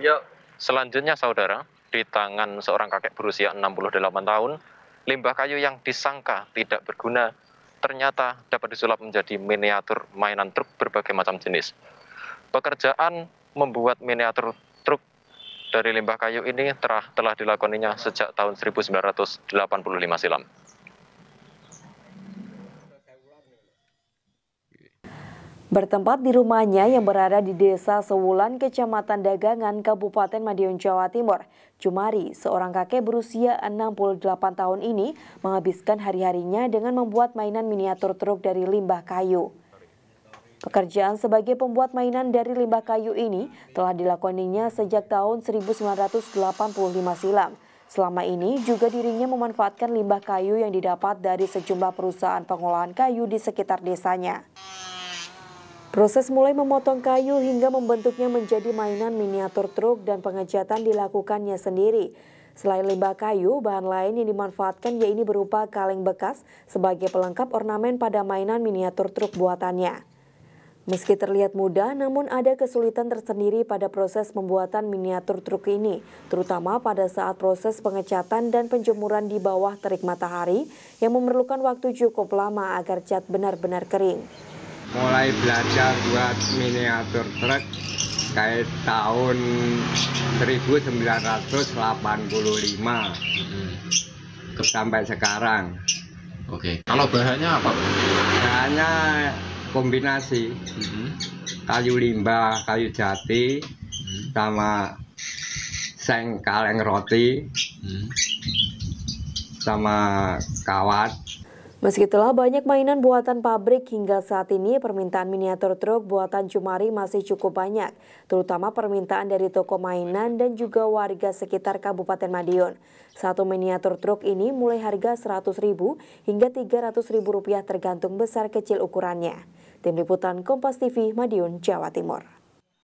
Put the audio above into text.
Ya. Selanjutnya saudara, di tangan seorang kakek berusia 68 tahun, limbah kayu yang disangka tidak berguna ternyata dapat disulap menjadi miniatur mainan truk berbagai macam jenis. Pekerjaan membuat miniatur truk dari limbah kayu ini telah, telah dilakoninya sejak tahun 1985 silam. Bertempat di rumahnya yang berada di Desa Sewulan, Kecamatan Dagangan, Kabupaten Madiun, Jawa Timur, Jumari, seorang kakek berusia 68 tahun ini menghabiskan hari-harinya dengan membuat mainan miniatur truk dari limbah kayu. Pekerjaan sebagai pembuat mainan dari limbah kayu ini telah dilakoninya sejak tahun 1985 silam. Selama ini juga dirinya memanfaatkan limbah kayu yang didapat dari sejumlah perusahaan pengolahan kayu di sekitar desanya. Proses mulai memotong kayu hingga membentuknya menjadi mainan miniatur truk dan pengecatan dilakukannya sendiri. Selain limbah kayu, bahan lain yang dimanfaatkan yaitu berupa kaleng bekas sebagai pelengkap ornamen pada mainan miniatur truk buatannya. Meski terlihat mudah, namun ada kesulitan tersendiri pada proses pembuatan miniatur truk ini, terutama pada saat proses pengecatan dan penjemuran di bawah terik matahari yang memerlukan waktu cukup lama agar cat benar-benar kering mulai belajar buat miniatur truk kayak tahun 1985 hmm. sampai sekarang. Oke. Okay. Kalau bahannya apa? Bahannya kombinasi hmm. kayu limbah, kayu jati, hmm. sama seng kaleng roti, hmm. sama kawat. Meski telah banyak mainan buatan pabrik hingga saat ini, permintaan miniatur truk buatan Jumari masih cukup banyak, terutama permintaan dari toko mainan dan juga warga sekitar Kabupaten Madiun. Satu miniatur truk ini mulai harga Rp100.000 hingga Rp300.000 tergantung besar kecil ukurannya. Tim Liputan Kompas TV, Madiun, Jawa Timur.